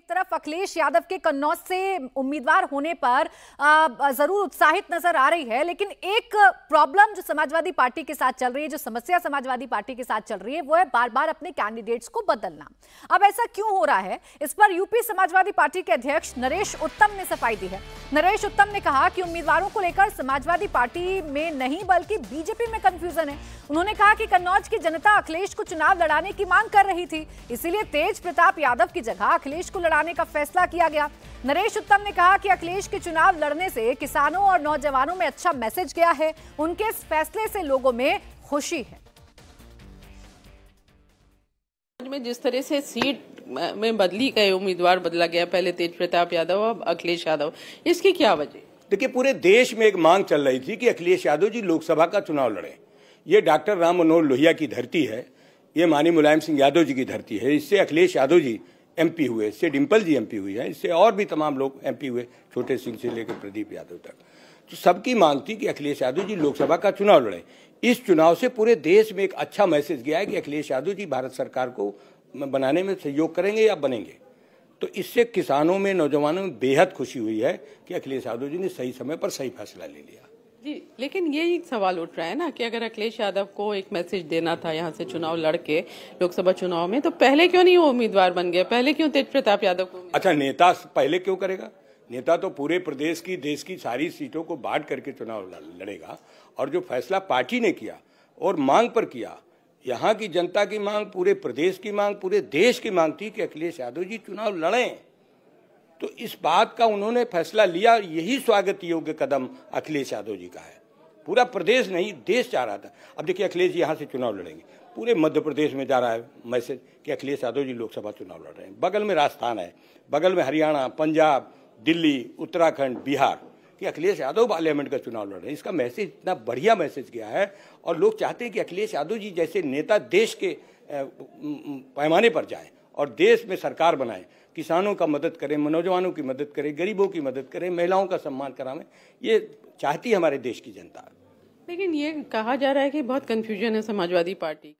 एक तरफ अखिलेश यादव के कन्नौज से उम्मीदवार होने पर जरूर उत्साहित नजर आ रही है लेकिन एक प्रॉब्लम जो समाजवादी पार्टी के साथ चल रही है जो समस्या समाजवादी पार्टी के साथ चल रही है वो है बार बार अपने कैंडिडेट्स को बदलना अब ऐसा क्यों हो रहा है इस पर यूपी समाजवादी पार्टी के अध्यक्ष नरेश उत्तम ने सफाई दी है नरेश उत्तम ने कहा कि उम्मीदवारों को लेकर समाजवादी पार्टी में नहीं बल्कि बीजेपी में कंफ्यूजन है उन्होंने कहा कि कन्नौज की जनता अखिलेश को चुनाव लड़ाने की मांग कर रही थी इसीलिए तेज प्रताप यादव की जगह अखिलेश को लड़ाने का फैसला किया गया नरेश उत्तम ने कहा कि अखिलेश के चुनाव लड़ने से किसानों और नौजवानों में अच्छा मैसेज गया है उनके इस फैसले से लोगों में खुशी है में जिस तरह से सीट में बदली गए उम्मीदवार बदला गया पहले तेज प्रताप यादव अब अखिलेश यादव इसकी क्या वजह देखिए पूरे देश में एक मांग चल रही थी कि अखिलेश यादव जी लोकसभा का चुनाव लड़े ये डॉक्टर राम मनोहर लोहिया की धरती है ये मानी मुलायम सिंह यादव जी की धरती है इससे अखिलेश यादव जी एमपी हुए इससे डिम्पल जी एमपी हुई हैं इससे और भी तमाम लोग एमपी हुए छोटे सिंह से लेकर प्रदीप यादव तक तो सबकी मांग थी कि अखिलेश यादव जी लोकसभा का चुनाव लड़ें इस चुनाव से पूरे देश में एक अच्छा मैसेज गया है कि अखिलेश यादव जी भारत सरकार को बनाने में सहयोग करेंगे या बनेंगे तो इससे किसानों में नौजवानों में बेहद खुशी हुई है कि अखिलेश यादव जी ने सही समय पर सही फैसला ले लिया जी लेकिन यही सवाल उठ रहा है ना कि अगर अखिलेश यादव को एक मैसेज देना था यहाँ से चुनाव लड़के लोकसभा चुनाव में तो पहले क्यों नहीं वो उम्मीदवार बन गया पहले क्यों तेज प्रताप यादव को अच्छा नेता पहले क्यों करेगा नेता तो पूरे प्रदेश की देश की सारी सीटों को बांट करके चुनाव लड़ेगा और जो फैसला पार्टी ने किया और मांग पर किया यहाँ की जनता की मांग पूरे प्रदेश की मांग पूरे देश की मांग थी कि अखिलेश यादव जी चुनाव लड़ें तो इस बात का उन्होंने फैसला लिया यही स्वागत योग्य कदम अखिलेश यादव जी का है पूरा प्रदेश नहीं देश चाह रहा था अब देखिए अखिलेश जी यहाँ से चुनाव लड़ेंगे पूरे मध्य प्रदेश में जा रहा है मैसेज कि अखिलेश यादव जी लोकसभा चुनाव लड़ रहे हैं बगल में राजस्थान है बगल में हरियाणा पंजाब दिल्ली उत्तराखंड बिहार कि अखिलेश यादव पार्लियामेंट का चुनाव लड़ रहे हैं इसका मैसेज इतना बढ़िया मैसेज गया है और लोग चाहते हैं कि अखिलेश यादव जी जैसे नेता देश के पैमाने पर जाएं और देश में सरकार बनाएं किसानों का मदद करें नौजवानों की मदद करें गरीबों की मदद करें महिलाओं का सम्मान करावें ये चाहती हमारे देश की जनता लेकिन ये कहा जा रहा है कि बहुत कन्फ्यूजन है समाजवादी पार्टी